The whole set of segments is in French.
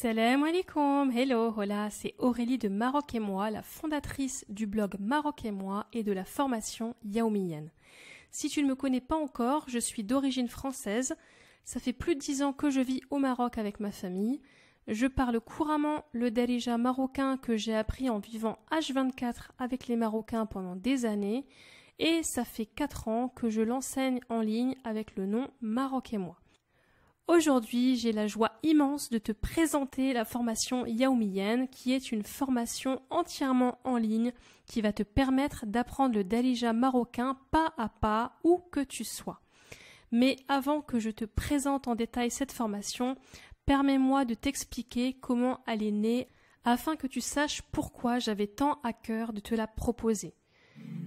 Salam alaikum, hello, hola, c'est Aurélie de Maroc et moi, la fondatrice du blog Maroc et moi et de la formation yaoumienne. Si tu ne me connais pas encore, je suis d'origine française. Ça fait plus de dix ans que je vis au Maroc avec ma famille. Je parle couramment le darija marocain que j'ai appris en vivant H24 avec les Marocains pendant des années. Et ça fait quatre ans que je l'enseigne en ligne avec le nom Maroc et moi. Aujourd'hui, j'ai la joie immense de te présenter la formation yaoumienne qui est une formation entièrement en ligne qui va te permettre d'apprendre le Dalija marocain pas à pas où que tu sois. Mais avant que je te présente en détail cette formation, permets-moi de t'expliquer comment elle est née afin que tu saches pourquoi j'avais tant à cœur de te la proposer.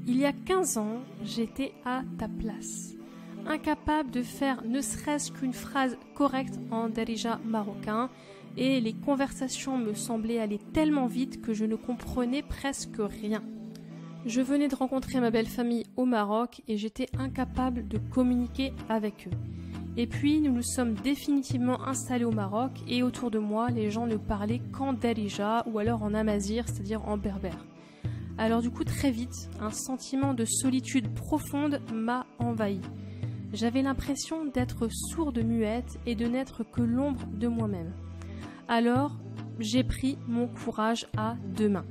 Il y a 15 ans, j'étais à ta place incapable de faire ne serait-ce qu'une phrase correcte en darija marocain et les conversations me semblaient aller tellement vite que je ne comprenais presque rien. Je venais de rencontrer ma belle famille au Maroc et j'étais incapable de communiquer avec eux. Et puis nous nous sommes définitivement installés au Maroc et autour de moi les gens ne parlaient qu'en Darija ou alors en Amazir, c'est-à-dire en berbère. Alors du coup très vite, un sentiment de solitude profonde m'a envahi. J'avais l'impression d'être sourde muette et de n'être que l'ombre de moi-même. Alors, j'ai pris mon courage à deux mains.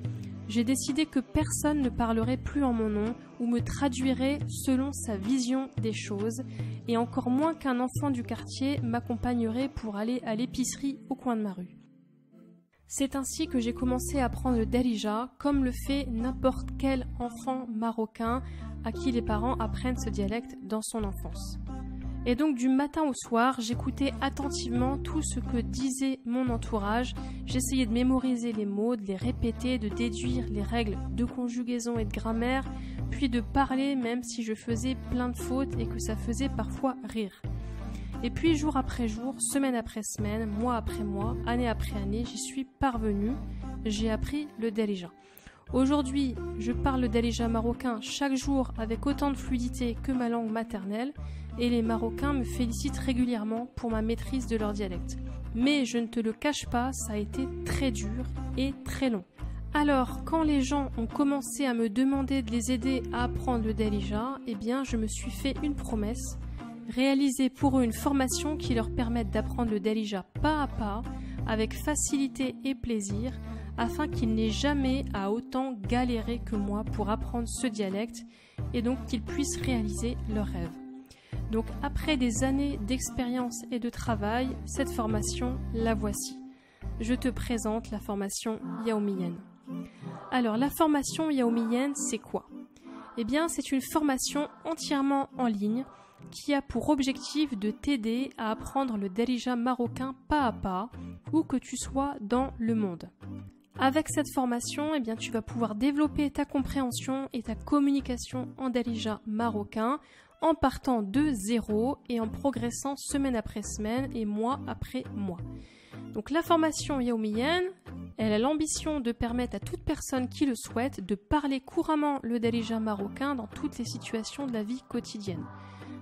J'ai décidé que personne ne parlerait plus en mon nom ou me traduirait selon sa vision des choses, et encore moins qu'un enfant du quartier m'accompagnerait pour aller à l'épicerie au coin de ma rue. C'est ainsi que j'ai commencé à apprendre le Darija, comme le fait n'importe quel enfant marocain à qui les parents apprennent ce dialecte dans son enfance. Et donc du matin au soir, j'écoutais attentivement tout ce que disait mon entourage, j'essayais de mémoriser les mots, de les répéter, de déduire les règles de conjugaison et de grammaire, puis de parler même si je faisais plein de fautes et que ça faisait parfois rire. Et puis jour après jour, semaine après semaine, mois après mois, année après année, j'y suis parvenue. J'ai appris le Darija. Aujourd'hui, je parle le marocain chaque jour avec autant de fluidité que ma langue maternelle et les Marocains me félicitent régulièrement pour ma maîtrise de leur dialecte. Mais je ne te le cache pas, ça a été très dur et très long. Alors, quand les gens ont commencé à me demander de les aider à apprendre le Darija, eh bien, je me suis fait une promesse réaliser pour eux une formation qui leur permette d'apprendre le Dalija pas à pas, avec facilité et plaisir, afin qu'ils n'aient jamais à autant galérer que moi pour apprendre ce dialecte et donc qu'ils puissent réaliser leurs rêve. Donc après des années d'expérience et de travail, cette formation, la voici. Je te présente la formation Yaomiyen. Alors la formation Yaomiyen, c'est quoi Eh bien c'est une formation entièrement en ligne qui a pour objectif de t'aider à apprendre le darija marocain pas à pas, où que tu sois dans le monde. Avec cette formation, eh tu vas pouvoir développer ta compréhension et ta communication en darija marocain en partant de zéro et en progressant semaine après semaine et mois après mois. Donc la formation Yaomiyen, elle a l'ambition de permettre à toute personne qui le souhaite de parler couramment le darija marocain dans toutes les situations de la vie quotidienne.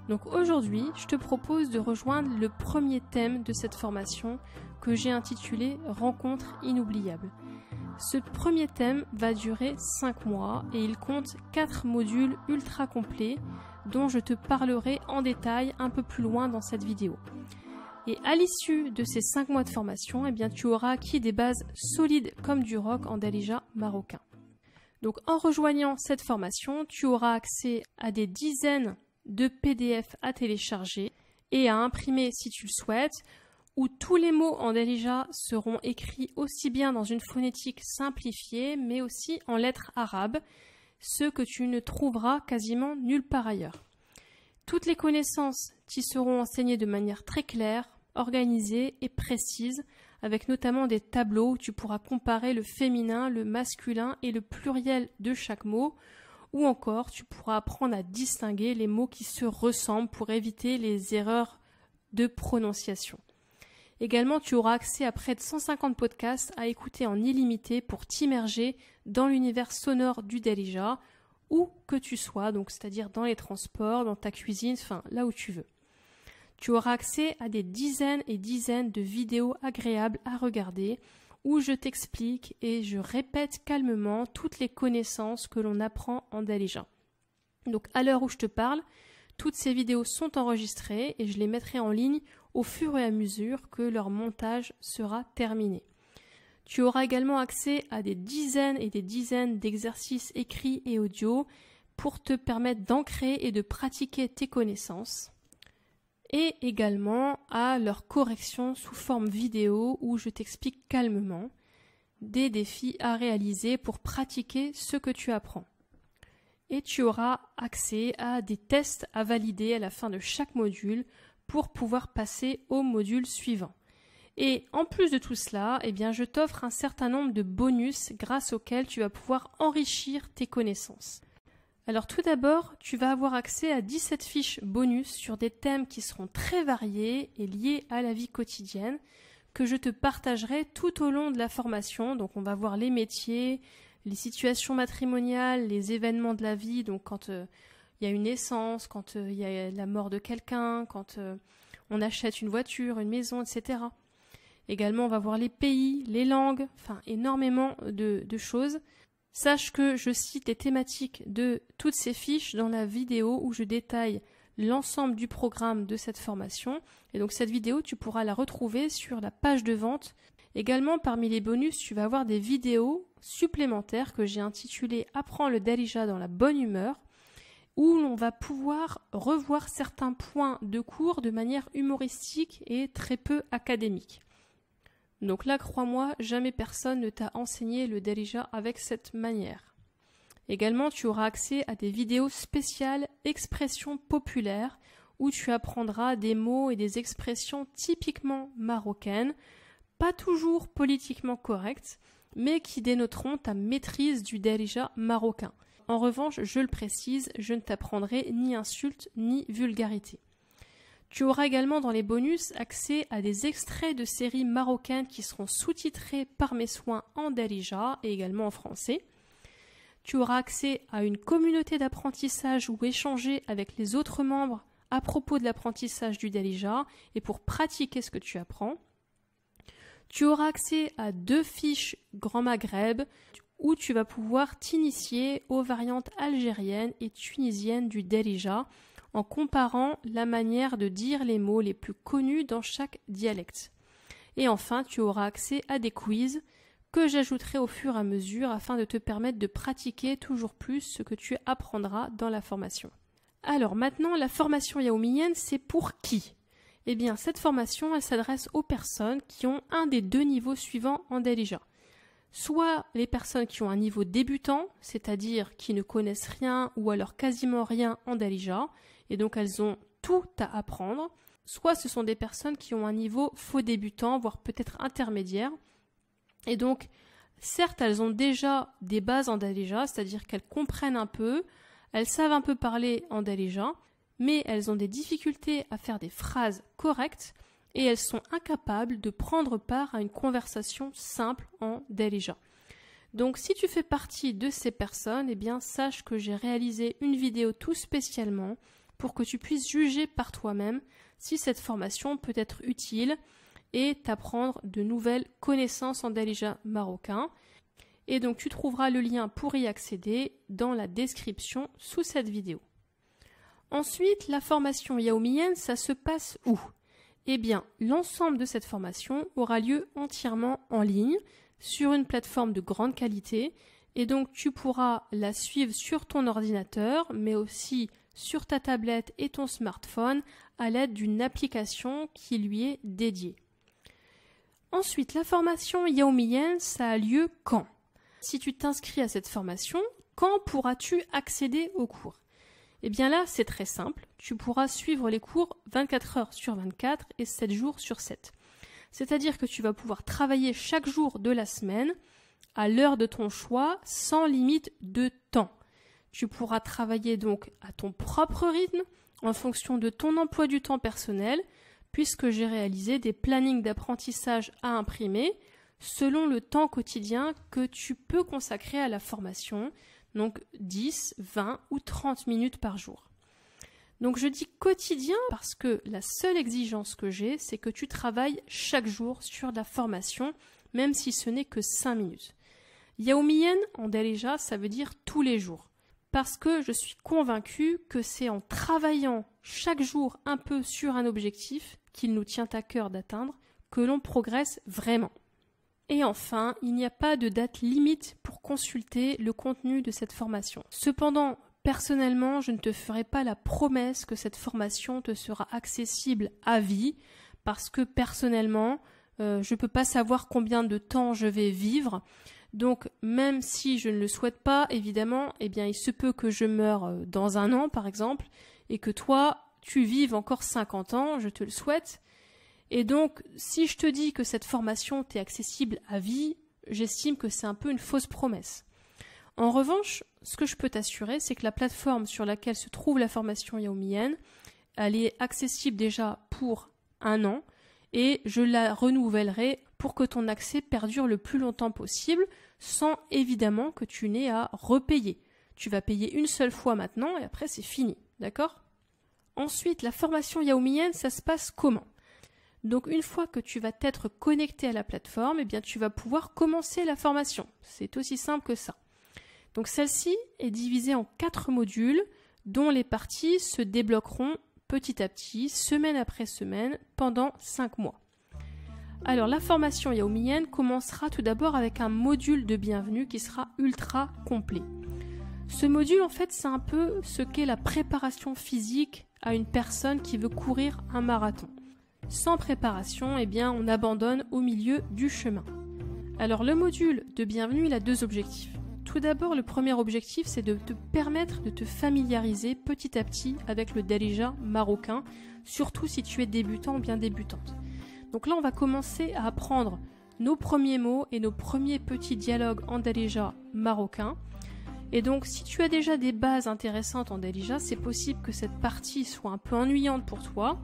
Donc aujourd'hui, je te propose de rejoindre le premier thème de cette formation que j'ai intitulé Rencontre inoubliable. Ce premier thème va durer 5 mois et il compte 4 modules ultra complets dont je te parlerai en détail un peu plus loin dans cette vidéo. Et à l'issue de ces 5 mois de formation, eh bien, tu auras acquis des bases solides comme du rock en dalija marocain. Donc en rejoignant cette formation, tu auras accès à des dizaines de PDF à télécharger et à imprimer si tu le souhaites, où tous les mots en dérija seront écrits aussi bien dans une phonétique simplifiée, mais aussi en lettres arabes, ce que tu ne trouveras quasiment nulle part ailleurs. Toutes les connaissances t'y seront enseignées de manière très claire, organisée et précise, avec notamment des tableaux où tu pourras comparer le féminin, le masculin et le pluriel de chaque mot, ou encore tu pourras apprendre à distinguer les mots qui se ressemblent pour éviter les erreurs de prononciation. Également, tu auras accès à près de 150 podcasts à écouter en illimité pour t'immerger dans l'univers sonore du Delija, où que tu sois, donc c'est-à-dire dans les transports, dans ta cuisine, enfin là où tu veux. Tu auras accès à des dizaines et dizaines de vidéos agréables à regarder, où je t'explique et je répète calmement toutes les connaissances que l'on apprend en Dalija. Donc à l'heure où je te parle, toutes ces vidéos sont enregistrées et je les mettrai en ligne au fur et à mesure que leur montage sera terminé. Tu auras également accès à des dizaines et des dizaines d'exercices écrits et audio pour te permettre d'ancrer et de pratiquer tes connaissances et également à leur correction sous forme vidéo où je t'explique calmement des défis à réaliser pour pratiquer ce que tu apprends. Et tu auras accès à des tests à valider à la fin de chaque module pour pouvoir passer au module suivant. Et en plus de tout cela, eh bien, je t'offre un certain nombre de bonus grâce auxquels tu vas pouvoir enrichir tes connaissances. Alors tout d'abord, tu vas avoir accès à 17 fiches bonus sur des thèmes qui seront très variés et liés à la vie quotidienne que je te partagerai tout au long de la formation. Donc on va voir les métiers, les situations matrimoniales, les événements de la vie, donc quand euh, il y a une naissance, quand euh, il y a la mort de quelqu'un, quand euh, on achète une voiture, une maison, etc. Également, on va voir les pays, les langues, enfin énormément de choses. Sache que je cite les thématiques de toutes ces fiches dans la vidéo où je détaille l'ensemble du programme de cette formation. Et donc cette vidéo, tu pourras la retrouver sur la page de vente. Également, parmi les bonus, tu vas avoir des vidéos supplémentaires que j'ai intitulées Apprends le Darija dans la bonne humeur où l'on va pouvoir revoir certains points de cours de manière humoristique et très peu académique. Donc là, crois-moi, jamais personne ne t'a enseigné le derija avec cette manière. Également, tu auras accès à des vidéos spéciales expressions populaires où tu apprendras des mots et des expressions typiquement marocaines, pas toujours politiquement correctes, mais qui dénoteront ta maîtrise du derija marocain. En revanche, je le précise, je ne t'apprendrai ni insultes ni vulgarités. Tu auras également dans les bonus accès à des extraits de séries marocaines qui seront sous-titrés par mes soins en Darija et également en français. Tu auras accès à une communauté d'apprentissage où échanger avec les autres membres à propos de l'apprentissage du Darija et pour pratiquer ce que tu apprends. Tu auras accès à deux fiches Grand Maghreb où tu vas pouvoir t'initier aux variantes algériennes et tunisiennes du Darija en comparant la manière de dire les mots les plus connus dans chaque dialecte. Et enfin, tu auras accès à des quiz que j'ajouterai au fur et à mesure afin de te permettre de pratiquer toujours plus ce que tu apprendras dans la formation. Alors maintenant, la formation yaoumienne c'est pour qui Eh bien, cette formation, elle s'adresse aux personnes qui ont un des deux niveaux suivants en Dalija. Soit les personnes qui ont un niveau débutant, c'est-à-dire qui ne connaissent rien ou alors quasiment rien en Dalija, et donc elles ont tout à apprendre. Soit ce sont des personnes qui ont un niveau faux débutant, voire peut-être intermédiaire. Et donc, certes, elles ont déjà des bases en Dalija, c'est-à-dire qu'elles comprennent un peu, elles savent un peu parler en Dalija, mais elles ont des difficultés à faire des phrases correctes et elles sont incapables de prendre part à une conversation simple en Dalija. Donc si tu fais partie de ces personnes, eh bien sache que j'ai réalisé une vidéo tout spécialement pour que tu puisses juger par toi-même si cette formation peut être utile et t'apprendre de nouvelles connaissances en dalija marocain. Et donc tu trouveras le lien pour y accéder dans la description sous cette vidéo. Ensuite, la formation yaoumienne, ça se passe où Eh bien, l'ensemble de cette formation aura lieu entièrement en ligne sur une plateforme de grande qualité et donc tu pourras la suivre sur ton ordinateur mais aussi sur ta tablette et ton smartphone à l'aide d'une application qui lui est dédiée. Ensuite, la formation Yaomi ça a lieu quand Si tu t'inscris à cette formation, quand pourras-tu accéder au cours Eh bien là, c'est très simple. Tu pourras suivre les cours 24 heures sur 24 et 7 jours sur 7. C'est-à-dire que tu vas pouvoir travailler chaque jour de la semaine à l'heure de ton choix sans limite de temps. Tu pourras travailler donc à ton propre rythme en fonction de ton emploi du temps personnel, puisque j'ai réalisé des plannings d'apprentissage à imprimer selon le temps quotidien que tu peux consacrer à la formation, donc 10, 20 ou 30 minutes par jour. Donc je dis quotidien parce que la seule exigence que j'ai, c'est que tu travailles chaque jour sur la formation, même si ce n'est que 5 minutes. Yaomiyen en Dalija, ça veut dire tous les jours parce que je suis convaincue que c'est en travaillant chaque jour un peu sur un objectif qu'il nous tient à cœur d'atteindre que l'on progresse vraiment. Et enfin, il n'y a pas de date limite pour consulter le contenu de cette formation. Cependant, personnellement, je ne te ferai pas la promesse que cette formation te sera accessible à vie, parce que personnellement, euh, je ne peux pas savoir combien de temps je vais vivre. Donc même si je ne le souhaite pas, évidemment, eh bien il se peut que je meure euh, dans un an par exemple et que toi tu vives encore 50 ans, je te le souhaite. Et donc si je te dis que cette formation t'est accessible à vie, j'estime que c'est un peu une fausse promesse. En revanche, ce que je peux t'assurer, c'est que la plateforme sur laquelle se trouve la formation Yaomienne, elle est accessible déjà pour un an et je la renouvellerai pour que ton accès perdure le plus longtemps possible, sans évidemment que tu n'aies à repayer. Tu vas payer une seule fois maintenant et après c'est fini, d'accord Ensuite, la formation yaoumienne, ça se passe comment donc une fois que tu vas t'être connecté à la plateforme, eh bien tu vas pouvoir commencer la formation. C'est aussi simple que ça. Donc celle-ci est divisée en quatre modules dont les parties se débloqueront petit à petit, semaine après semaine, pendant cinq mois. Alors la formation yaomienne commencera tout d'abord avec un module de bienvenue qui sera ultra complet. Ce module en fait c'est un peu ce qu'est la préparation physique à une personne qui veut courir un marathon. Sans préparation, eh bien on abandonne au milieu du chemin. Alors le module de bienvenue il a deux objectifs. Tout d'abord, le premier objectif, c'est de te permettre de te familiariser petit à petit avec le Darija marocain, surtout si tu es débutant ou bien débutante. Donc là, on va commencer à apprendre nos premiers mots et nos premiers petits dialogues en dalija marocain. Et donc, si tu as déjà des bases intéressantes en dalija, c'est possible que cette partie soit un peu ennuyante pour toi.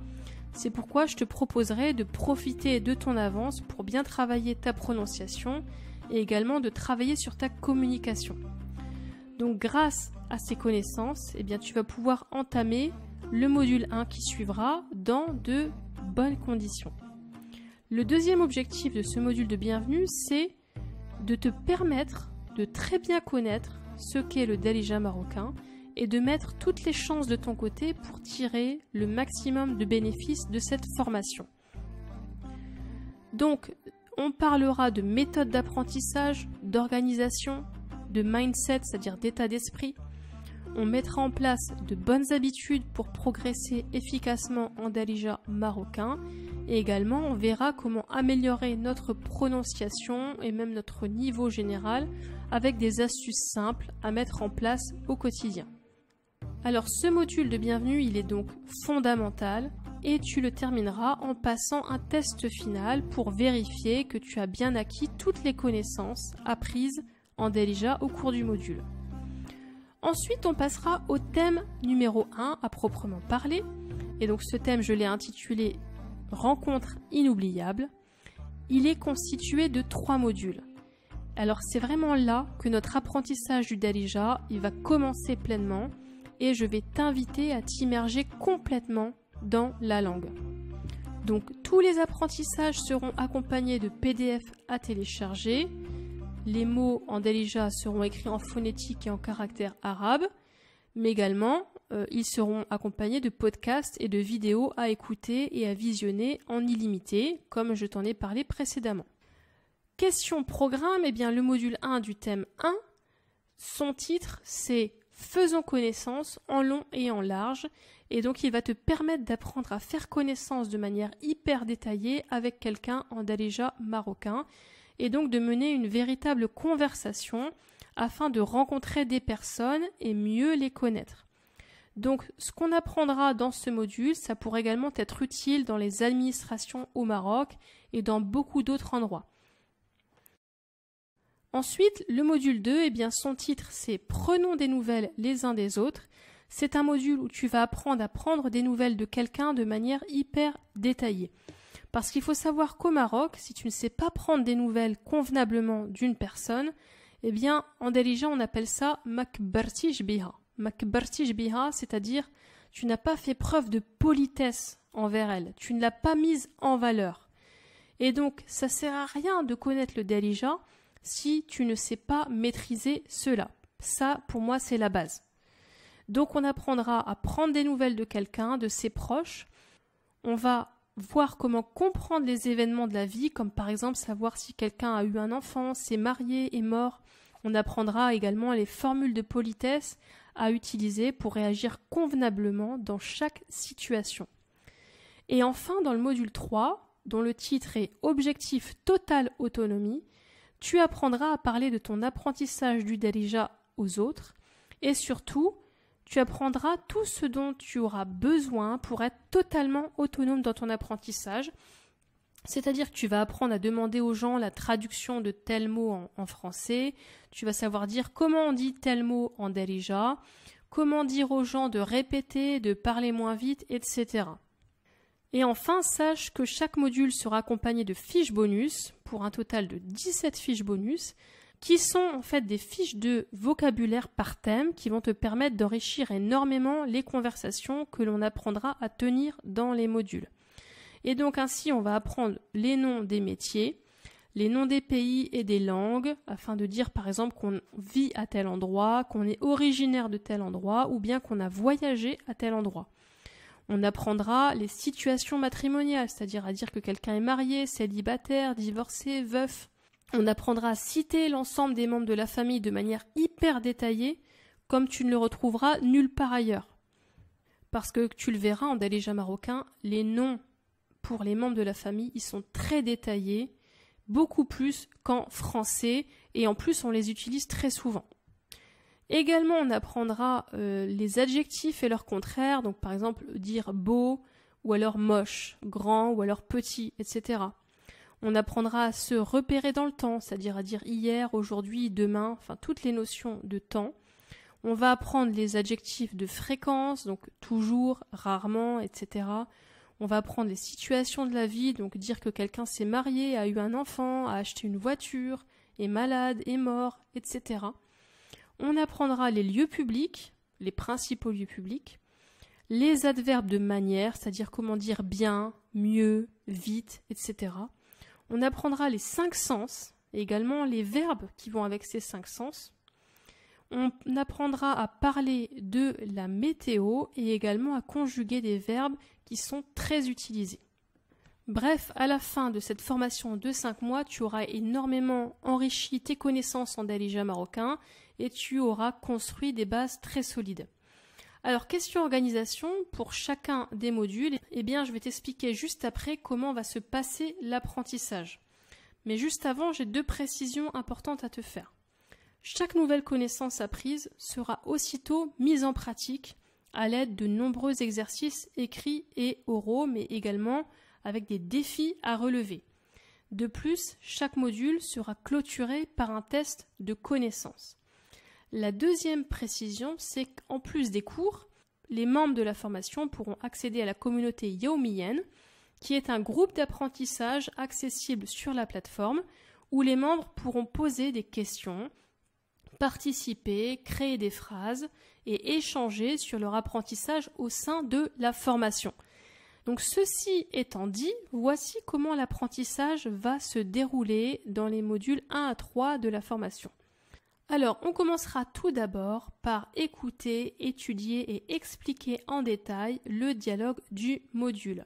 C'est pourquoi je te proposerai de profiter de ton avance pour bien travailler ta prononciation et également de travailler sur ta communication. Donc grâce à ces connaissances, eh bien, tu vas pouvoir entamer le module 1 qui suivra dans de bonnes conditions. Le deuxième objectif de ce module de bienvenue, c'est de te permettre de très bien connaître ce qu'est le Dalija marocain et de mettre toutes les chances de ton côté pour tirer le maximum de bénéfices de cette formation. Donc, on parlera de méthode d'apprentissage, d'organisation, de mindset, c'est-à-dire d'état d'esprit. On mettra en place de bonnes habitudes pour progresser efficacement en Dalija marocain et également, on verra comment améliorer notre prononciation et même notre niveau général avec des astuces simples à mettre en place au quotidien. Alors ce module de bienvenue, il est donc fondamental et tu le termineras en passant un test final pour vérifier que tu as bien acquis toutes les connaissances apprises en déjà au cours du module. Ensuite, on passera au thème numéro 1 à proprement parler. Et donc ce thème, je l'ai intitulé rencontre inoubliable, il est constitué de trois modules. Alors c'est vraiment là que notre apprentissage du Dalija il va commencer pleinement et je vais t'inviter à t'immerger complètement dans la langue. Donc tous les apprentissages seront accompagnés de PDF à télécharger. Les mots en Darija seront écrits en phonétique et en caractère arabe, mais également euh, ils seront accompagnés de podcasts et de vidéos à écouter et à visionner en illimité, comme je t'en ai parlé précédemment. Question programme, eh bien le module 1 du thème 1, son titre c'est Faisons connaissance en long et en large, et donc il va te permettre d'apprendre à faire connaissance de manière hyper détaillée avec quelqu'un en daléja marocain, et donc de mener une véritable conversation afin de rencontrer des personnes et mieux les connaître. Donc ce qu'on apprendra dans ce module, ça pourrait également être utile dans les administrations au Maroc et dans beaucoup d'autres endroits. Ensuite, le module 2, eh bien, son titre c'est Prenons des nouvelles les uns des autres. C'est un module où tu vas apprendre à prendre des nouvelles de quelqu'un de manière hyper détaillée. Parce qu'il faut savoir qu'au Maroc, si tu ne sais pas prendre des nouvelles convenablement d'une personne, eh bien, en dirigeant, on appelle ça makbartij biha c'est-à-dire tu n'as pas fait preuve de politesse envers elle, tu ne l'as pas mise en valeur. Et donc, ça sert à rien de connaître le dalija si tu ne sais pas maîtriser cela. Ça, pour moi, c'est la base. Donc, on apprendra à prendre des nouvelles de quelqu'un, de ses proches. On va voir comment comprendre les événements de la vie, comme par exemple savoir si quelqu'un a eu un enfant, s'est marié, est mort. On apprendra également les formules de politesse, à utiliser pour réagir convenablement dans chaque situation. Et enfin, dans le module 3, dont le titre est Objectif Total autonomie, tu apprendras à parler de ton apprentissage du Darija aux autres et surtout, tu apprendras tout ce dont tu auras besoin pour être totalement autonome dans ton apprentissage, c'est-à-dire que tu vas apprendre à demander aux gens la traduction de tel mot en, français, tu vas savoir dire comment on dit tel mot en darija, comment dire aux gens de répéter, de parler moins vite, etc. Et enfin, sache que chaque module sera accompagné de fiches bonus, pour un total de 17 fiches bonus, qui sont en fait des fiches de vocabulaire par thème qui vont te permettre d'enrichir énormément les conversations que l'on apprendra à tenir dans les modules. Et donc ainsi, on va apprendre les noms des métiers, les noms des pays et des langues, afin de dire par exemple qu'on vit à tel endroit, qu'on est originaire de tel endroit, ou bien qu'on a voyagé à tel endroit. On apprendra les situations matrimoniales, c'est-à-dire à dire que quelqu'un est marié, célibataire, divorcé, veuf. On apprendra à citer l'ensemble des membres de la famille de manière hyper détaillée, comme tu ne le retrouveras nulle part ailleurs. Parce que tu le verras en Dalija marocain, les noms pour les membres de la famille, ils sont très détaillés, beaucoup plus qu'en français, et en plus on les utilise très souvent. Également, on apprendra euh, les adjectifs et leurs contraires, donc par exemple dire beau ou alors moche, grand ou alors petit, etc. On apprendra à se repérer dans le temps, c'est-à-dire à dire hier, aujourd'hui, demain, enfin toutes les notions de temps. On va apprendre les adjectifs de fréquence, donc toujours, rarement, etc. On va prendre les situations de la vie, donc dire que quelqu'un s'est marié, a eu un enfant, a acheté une voiture, est malade, est mort, etc. On apprendra les lieux publics, les principaux lieux publics, les adverbes de manière, c'est-à-dire comment dire bien, mieux, vite, etc. On apprendra les cinq sens, et également les verbes qui vont avec ces cinq sens. On apprendra à parler de la météo et également à conjuguer des verbes qui sont très utilisés. Bref, à la fin de cette formation de 5 mois, tu auras énormément enrichi tes connaissances en dalija marocain et tu auras construit des bases très solides. Alors, question organisation, pour chacun des modules, eh bien, je vais t'expliquer juste après comment va se passer l'apprentissage. Mais juste avant, j'ai deux précisions importantes à te faire. Chaque nouvelle connaissance apprise sera aussitôt mise en pratique à l'aide de nombreux exercices écrits et oraux, mais également avec des défis à relever. De plus, chaque module sera clôturé par un test de connaissances. La deuxième précision, c'est qu'en plus des cours, les membres de la formation pourront accéder à la communauté Yaomiyen, qui est un groupe d'apprentissage accessible sur la plateforme, où les membres pourront poser des questions, participer, créer des phrases, et échanger sur leur apprentissage au sein de la formation. Donc ceci étant dit, voici comment l'apprentissage va se dérouler dans les modules 1 à 3 de la formation. Alors on commencera tout d'abord par écouter, étudier et expliquer en détail le dialogue du module.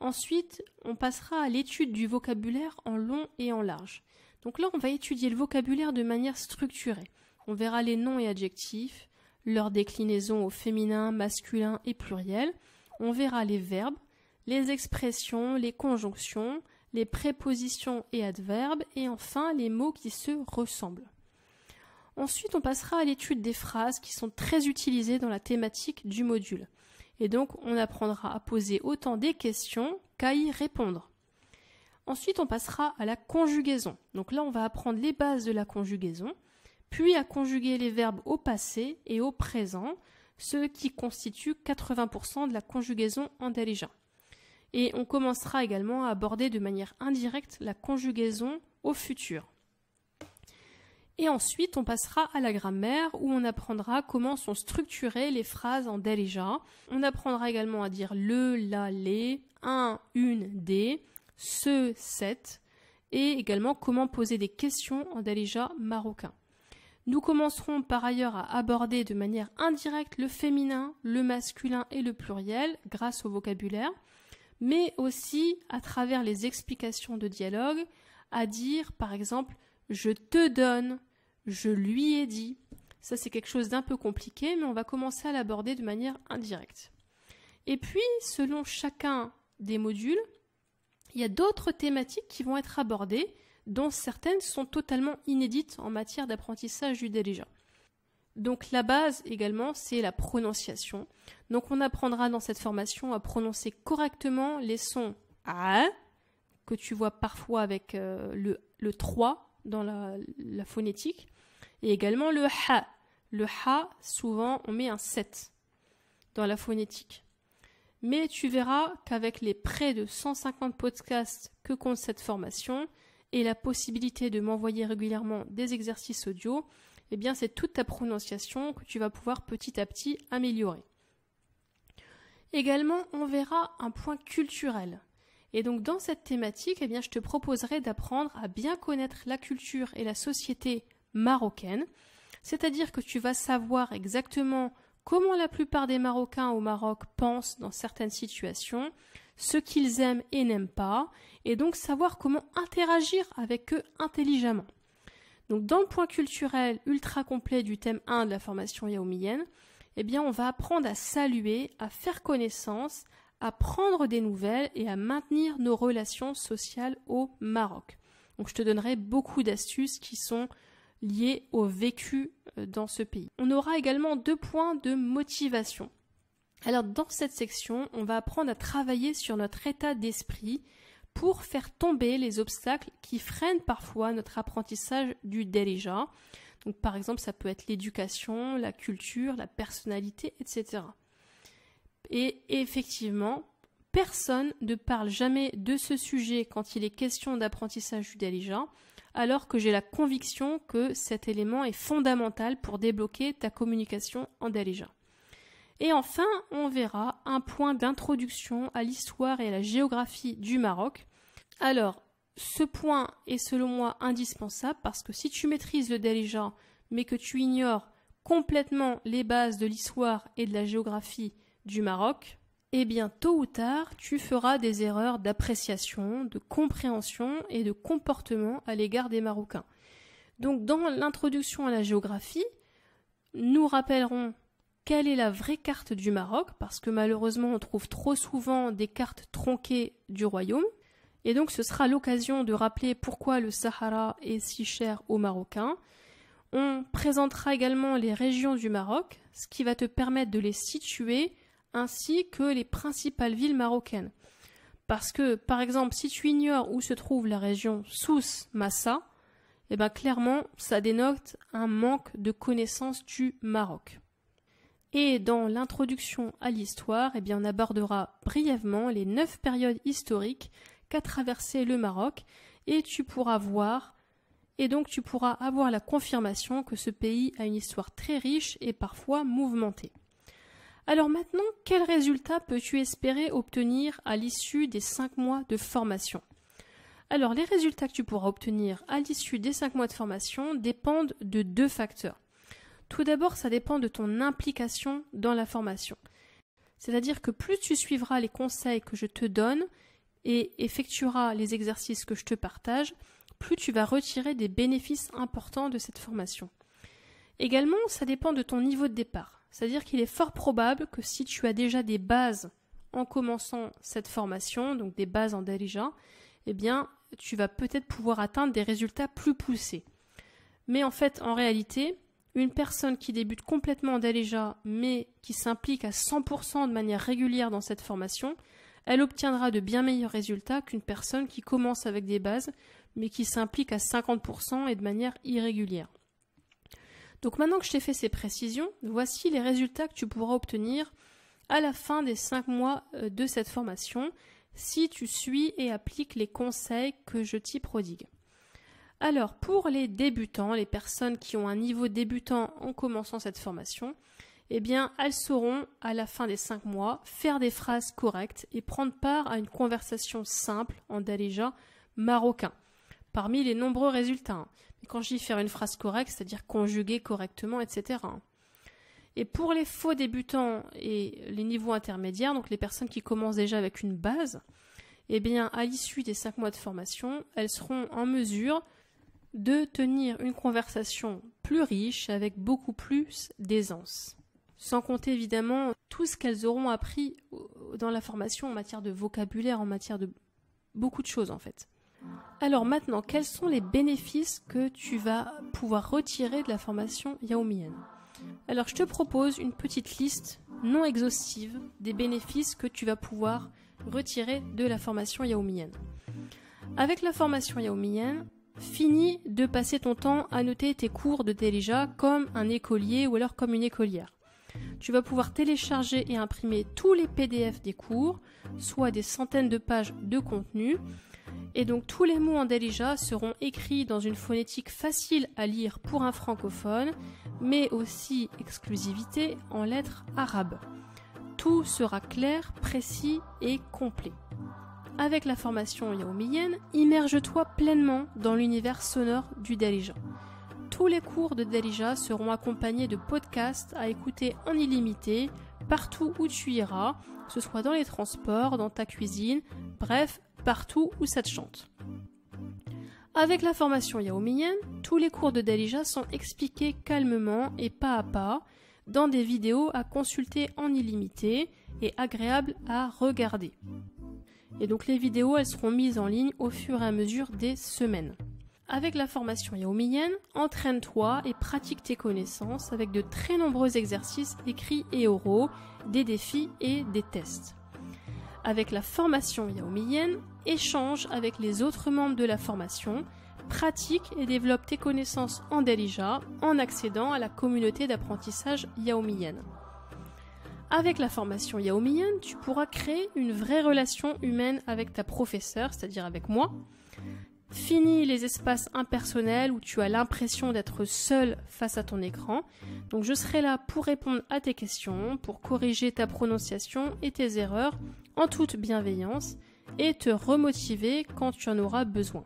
Ensuite, on passera à l'étude du vocabulaire en long et en large. Donc là, on va étudier le vocabulaire de manière structurée. On verra les noms et adjectifs, leur déclinaison au féminin, masculin et pluriel. On verra les verbes, les expressions, les conjonctions, les prépositions et adverbes, et enfin les mots qui se ressemblent. Ensuite, on passera à l'étude des phrases qui sont très utilisées dans la thématique du module. Et donc, on apprendra à poser autant des questions qu'à y répondre. Ensuite, on passera à la conjugaison. Donc là, on va apprendre les bases de la conjugaison puis à conjuguer les verbes au passé et au présent, ce qui constitue 80% de la conjugaison en déléja Et on commencera également à aborder de manière indirecte la conjugaison au futur. Et ensuite, on passera à la grammaire où on apprendra comment sont structurées les phrases en déléja On apprendra également à dire le, la, les, un, une, des, ce, cette, et également comment poser des questions en déléja marocain. Nous commencerons par ailleurs à aborder de manière indirecte le féminin, le masculin et le pluriel grâce au vocabulaire, mais aussi à travers les explications de dialogue, à dire par exemple je te donne, je lui ai dit. Ça c'est quelque chose d'un peu compliqué, mais on va commencer à l'aborder de manière indirecte. Et puis, selon chacun des modules, il y a d'autres thématiques qui vont être abordées, dont certaines sont totalement inédites en matière d'apprentissage du dirigeant. Donc la base également, c'est la prononciation. Donc on apprendra dans cette formation à prononcer correctement les sons A, que tu vois parfois avec euh, le, le 3 dans la, la, phonétique, et également le ha. Le ha, souvent, on met un 7 dans la phonétique. Mais tu verras qu'avec les près de 150 podcasts que compte cette formation, et la possibilité de m'envoyer régulièrement des exercices audio, eh bien c'est toute ta prononciation que tu vas pouvoir petit à petit améliorer. Également, on verra un point culturel. Et donc dans cette thématique, eh bien je te proposerai d'apprendre à bien connaître la culture et la société marocaine, c'est-à-dire que tu vas savoir exactement comment la plupart des Marocains au Maroc pensent dans certaines situations, ce qu'ils aiment et n'aiment pas, et donc savoir comment interagir avec eux intelligemment. Donc dans le point culturel ultra complet du thème 1 de la formation yaomienne, eh bien on va apprendre à saluer, à faire connaissance, à prendre des nouvelles et à maintenir nos relations sociales au Maroc. Donc je te donnerai beaucoup d'astuces qui sont liées au vécu euh, dans ce pays. On aura également deux points de motivation. Alors dans cette section, on va apprendre à travailler sur notre état d'esprit pour faire tomber les obstacles qui freinent parfois notre apprentissage du Derija. Donc par exemple, ça peut être l'éducation, la culture, la personnalité, etc. Et effectivement, personne ne parle jamais de ce sujet quand il est question d'apprentissage du Derija, alors que j'ai la conviction que cet élément est fondamental pour débloquer ta communication en Derija. Et enfin, on verra un point d'introduction à l'histoire et à la géographie du Maroc. Alors, ce point est selon moi indispensable parce que si tu maîtrises le Darija mais que tu ignores complètement les bases de l'histoire et de la géographie du Maroc, eh bien tôt ou tard tu feras des erreurs d'appréciation, de compréhension et de comportement à l'égard des Marocains. Donc dans l'introduction à la géographie, nous rappellerons quelle est la vraie carte du Maroc, parce que malheureusement on trouve trop souvent des cartes tronquées du royaume. Et donc ce sera l'occasion de rappeler pourquoi le Sahara est si cher aux Marocains. On présentera également les régions du Maroc, ce qui va te permettre de les situer, ainsi que les principales villes marocaines. Parce que, par exemple, si tu ignores où se trouve la région sous massa eh bien clairement, ça dénote un manque de connaissance du Maroc. Et dans l'introduction à l'histoire, eh bien, on abordera brièvement les neuf périodes historiques qu'a traversé le Maroc, et tu pourras voir, et donc tu pourras avoir la confirmation que ce pays a une histoire très riche et parfois mouvementée. Alors maintenant, quels résultats peux-tu espérer obtenir à l'issue des cinq mois de formation Alors les résultats que tu pourras obtenir à l'issue des cinq mois de formation dépendent de deux facteurs. Tout d'abord, ça dépend de ton implication dans la formation. C'est-à-dire que plus tu suivras les conseils que je te donne et effectueras les exercices que je te partage, plus tu vas retirer des bénéfices importants de cette formation. Également, ça dépend de ton niveau de départ. C'est-à-dire qu'il est fort probable que si tu as déjà des bases en commençant cette formation, donc des bases en Darija, eh bien, tu vas peut-être pouvoir atteindre des résultats plus poussés. Mais en fait, en réalité, une personne qui débute complètement en mais qui s'implique à 100% de manière régulière dans cette formation, elle obtiendra de bien meilleurs résultats qu'une personne qui commence avec des bases, mais qui s'implique à 50% et de manière irrégulière. Donc maintenant que je t'ai fait ces précisions, voici les résultats que tu pourras obtenir à la fin des 5 mois euh, de cette formation si tu suis et appliques les conseils que je t'y prodigue. Alors pour les débutants, les personnes qui ont un niveau débutant en commençant cette formation, eh bien elles sauront à la fin des cinq mois faire des phrases correctes et prendre part à une conversation simple en dalija marocain. Parmi les nombreux résultats, hein. quand je dis faire une phrase correcte, c'est-à-dire conjuguer correctement, etc. Hein. Et pour les faux débutants et les niveaux intermédiaires, donc les personnes qui commencent déjà avec une base, eh bien à l'issue des cinq mois de formation, elles seront en mesure de tenir une conversation plus riche avec beaucoup plus d'aisance. Sans compter évidemment tout ce qu'elles auront appris dans la formation en matière de vocabulaire, en matière de beaucoup de choses en fait. Alors maintenant, quels sont les bénéfices que tu vas pouvoir retirer de la formation Yaomienne Alors je te propose une petite liste non exhaustive des bénéfices que tu vas pouvoir retirer de la formation Yaomienne. Avec la formation Yaomienne, fini de passer ton temps à noter tes cours de Delija comme un écolier ou alors comme une écolière. Tu vas pouvoir télécharger et imprimer tous les PDF des cours, soit des centaines de pages de contenu. Et donc tous les mots en Delija seront écrits dans une phonétique facile à lire pour un francophone, mais aussi exclusivité en lettres arabes. Tout sera clair, précis et complet avec la formation yaomienne, immerge-toi pleinement dans l'univers sonore du Dalija. Tous les cours de Delija seront accompagnés de podcasts à écouter en illimité, partout où tu iras, que ce soit dans les transports, dans ta cuisine, bref, partout où ça te chante. Avec la formation yaomienne, tous les cours de Dalija sont expliqués calmement et pas à pas dans des vidéos à consulter en illimité et agréables à regarder. Et donc les vidéos, elles seront mises en ligne au fur et à mesure des semaines. Avec la formation yaomiyen, entraîne-toi et pratique tes connaissances avec de très nombreux exercices écrits et oraux, des défis et des tests. Avec la formation yaomiyen, échange avec les autres membres de la formation, pratique et développe tes connaissances en Delija en accédant à la communauté d'apprentissage yaomiyen. Avec la formation Yaomiyan, tu pourras créer une vraie relation humaine avec ta professeure, c'est-à-dire avec moi. Fini les espaces impersonnels où tu as l'impression d'être seul face à ton écran. Donc je serai là pour répondre à tes questions, pour corriger ta prononciation et tes erreurs en toute bienveillance et te remotiver quand tu en auras besoin.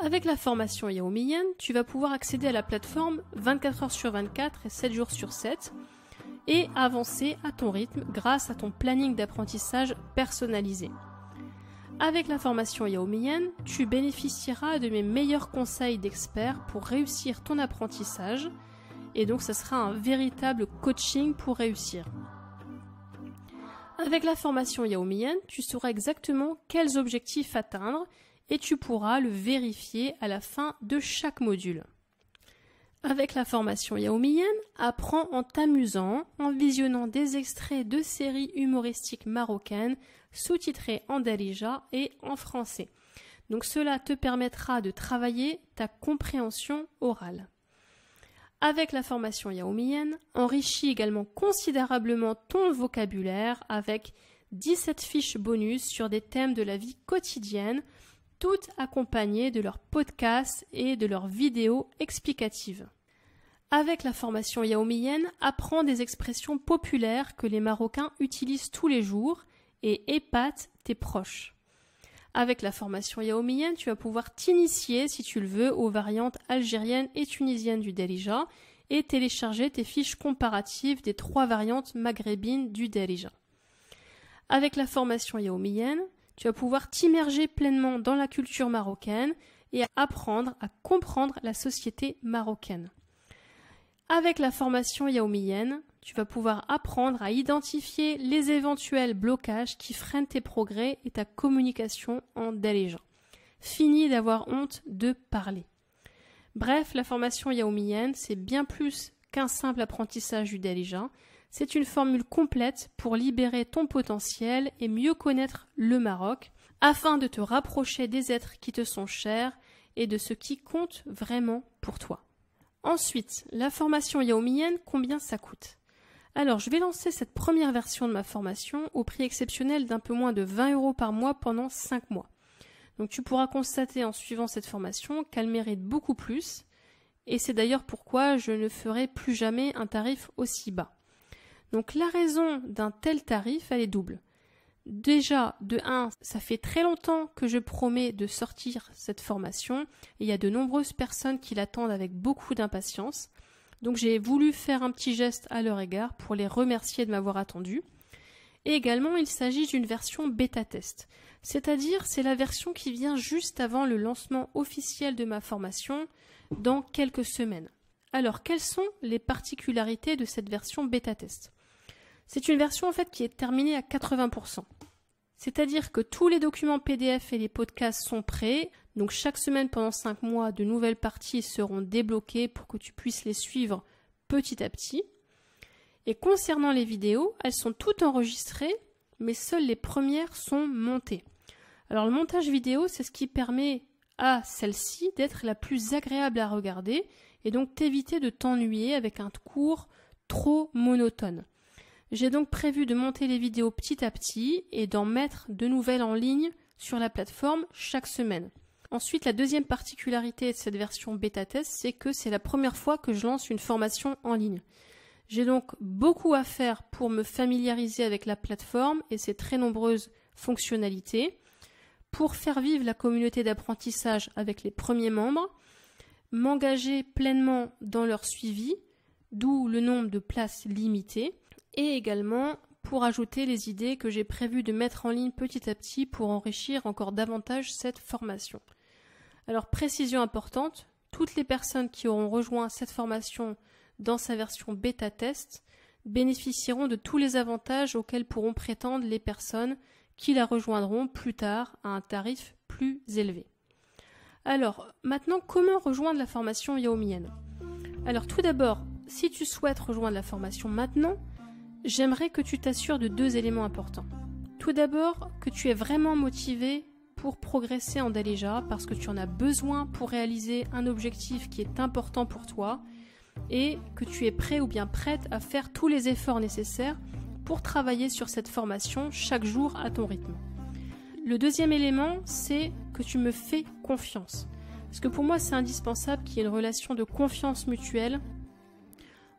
Avec la formation Yaomiyan, tu vas pouvoir accéder à la plateforme 24 heures sur 24 et 7 jours sur 7 et avancer à ton rythme grâce à ton planning d'apprentissage personnalisé. Avec la formation Yaomiyen, tu bénéficieras de mes meilleurs conseils d'experts pour réussir ton apprentissage et donc ce sera un véritable coaching pour réussir. Avec la formation Yaomiyen, tu sauras exactement quels objectifs atteindre et tu pourras le vérifier à la fin de chaque module. Avec la formation yaoumienne, apprends en t'amusant, en visionnant des extraits de séries humoristiques marocaines sous-titrées en darija et en français. Donc cela te permettra de travailler ta compréhension orale. Avec la formation yaoumienne, enrichis également considérablement ton vocabulaire avec 17 fiches bonus sur des thèmes de la vie quotidienne toutes accompagnées de leurs podcasts et de leurs vidéos explicatives. Avec la formation yaomienne, apprends des expressions populaires que les Marocains utilisent tous les jours et épate tes proches. Avec la formation yaomienne, tu vas pouvoir t'initier, si tu le veux, aux variantes algériennes et tunisiennes du Derija et télécharger tes fiches comparatives des trois variantes maghrébines du Derija. Avec la formation yaomienne, tu vas pouvoir t'immerger pleinement dans la culture marocaine et apprendre à comprendre la société marocaine. Avec la formation yaoumienne, tu vas pouvoir apprendre à identifier les éventuels blocages qui freinent tes progrès et ta communication en délégeant. Fini d'avoir honte de parler. Bref, la formation yaoumienne, c'est bien plus qu'un simple apprentissage du délégeant. C'est une formule complète pour libérer ton potentiel et mieux connaître le Maroc, afin de te rapprocher des êtres qui te sont chers et de ce qui compte vraiment pour toi. Ensuite, la formation yaomienne, combien ça coûte Alors, je vais lancer cette première version de ma formation au prix exceptionnel d'un peu moins de 20 euros par mois pendant 5 mois. Donc tu pourras constater en suivant cette formation qu'elle mérite beaucoup plus, et c'est d'ailleurs pourquoi je ne ferai plus jamais un tarif aussi bas. Donc la raison d'un tel tarif, elle est double. Déjà, de 1, ça fait très longtemps que je promets de sortir cette formation. Et il y a de nombreuses personnes qui l'attendent avec beaucoup d'impatience. Donc j'ai voulu faire un petit geste à leur égard pour les remercier de m'avoir attendu. Et également, il s'agit d'une version bêta test, c'est-à-dire c'est la version qui vient juste avant le lancement officiel de ma formation dans quelques semaines. Alors, quelles sont les particularités de cette version bêta test c'est une version en fait qui est terminée à 80%. C'est-à-dire que tous les documents PDF et les podcasts sont prêts. Donc chaque semaine pendant 5 mois, de nouvelles parties seront débloquées pour que tu puisses les suivre petit à petit. Et concernant les vidéos, elles sont toutes enregistrées, mais seules les premières sont montées. Alors le montage vidéo, c'est ce qui permet à celle-ci d'être la plus agréable à regarder et donc t'éviter de t'ennuyer avec un cours trop monotone. J'ai donc prévu de monter les vidéos petit à petit et d'en mettre de nouvelles en ligne sur la plateforme chaque semaine. Ensuite, la deuxième particularité de cette version bêta test, c'est que c'est la première fois que je lance une formation en ligne. J'ai donc beaucoup à faire pour me familiariser avec la plateforme et ses très nombreuses fonctionnalités, pour faire vivre la communauté d'apprentissage avec les premiers membres, m'engager pleinement dans leur suivi, d'où le nombre de places limitées, et également pour ajouter les idées que j'ai prévu de mettre en ligne petit à petit pour enrichir encore davantage cette formation. Alors précision importante, toutes les personnes qui auront rejoint cette formation dans sa version bêta test bénéficieront de tous les avantages auxquels pourront prétendre les personnes qui la rejoindront plus tard à un tarif plus élevé. Alors, maintenant, comment rejoindre la formation Yaomienne Alors, tout d'abord, si tu souhaites rejoindre la formation maintenant, j'aimerais que tu t'assures de deux éléments importants. Tout d'abord, que tu es vraiment motivé pour progresser en Daléja parce que tu en as besoin pour réaliser un objectif qui est important pour toi et que tu es prêt ou bien prête à faire tous les efforts nécessaires pour travailler sur cette formation chaque jour à ton rythme. Le deuxième élément, c'est que tu me fais confiance. Parce que pour moi, c'est indispensable qu'il y ait une relation de confiance mutuelle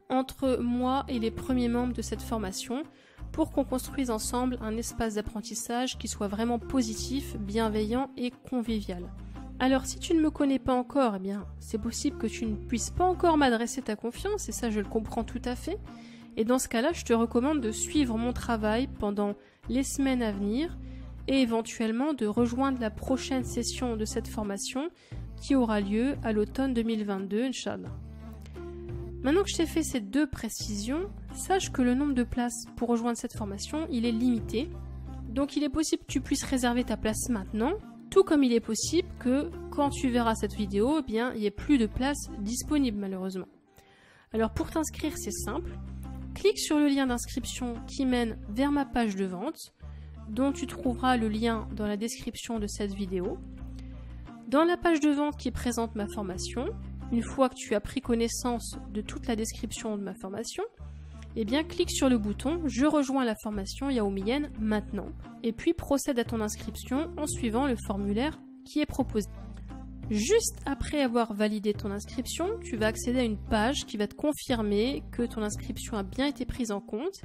entre moi et les premiers membres de cette formation pour qu'on construise ensemble un espace d'apprentissage qui soit vraiment positif, bienveillant et convivial. Alors si tu ne me connais pas encore, eh bien c'est possible que tu ne puisses pas encore m'adresser ta confiance et ça je le comprends tout à fait. Et dans ce cas-là, je te recommande de suivre mon travail pendant les semaines à venir et éventuellement de rejoindre la prochaine session de cette formation qui aura lieu à l'automne 2022, Inch'Allah. Maintenant que je t'ai fait ces deux précisions, sache que le nombre de places pour rejoindre cette formation, il est limité. Donc il est possible que tu puisses réserver ta place maintenant, tout comme il est possible que quand tu verras cette vidéo, eh bien, il n'y ait plus de places disponibles malheureusement. Alors pour t'inscrire, c'est simple. Clique sur le lien d'inscription qui mène vers ma page de vente, dont tu trouveras le lien dans la description de cette vidéo. Dans la page de vente qui présente ma formation, une fois que tu as pris connaissance de toute la description de ma formation, eh bien clique sur le bouton Je rejoins la formation Yaomiyen maintenant et puis procède à ton inscription en suivant le formulaire qui est proposé. Juste après avoir validé ton inscription, tu vas accéder à une page qui va te confirmer que ton inscription a bien été prise en compte.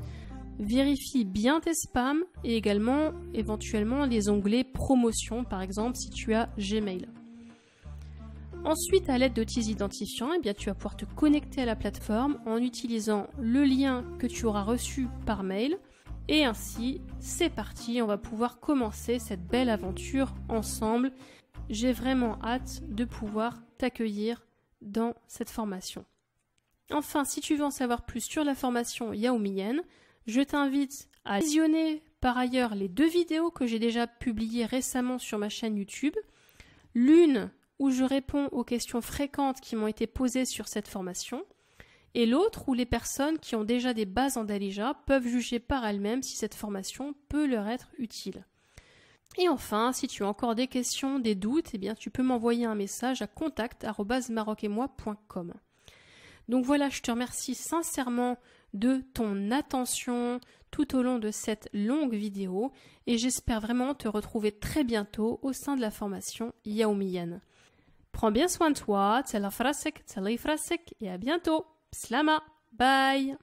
Vérifie bien tes spams et également éventuellement les onglets promotion par exemple si tu as Gmail. Ensuite, à l'aide de tes identifiants, eh bien, tu vas pouvoir te connecter à la plateforme en utilisant le lien que tu auras reçu par mail. Et ainsi, c'est parti, on va pouvoir commencer cette belle aventure ensemble. J'ai vraiment hâte de pouvoir t'accueillir dans cette formation. Enfin, si tu veux en savoir plus sur la formation yaoumienne, je t'invite à visionner par ailleurs les deux vidéos que j'ai déjà publiées récemment sur ma chaîne YouTube. L'une où je réponds aux questions fréquentes qui m'ont été posées sur cette formation, et l'autre où les personnes qui ont déjà des bases en Dalija peuvent juger par elles-mêmes si cette formation peut leur être utile. Et enfin, si tu as encore des questions, des doutes, eh bien tu peux m'envoyer un message à contact.com. Donc voilà, je te remercie sincèrement de ton attention tout au long de cette longue vidéo et j'espère vraiment te retrouver très bientôt au sein de la formation Yaomiyan. Prends bien soin de toi, la frasek, Phrase et à bientôt. Slama, bye.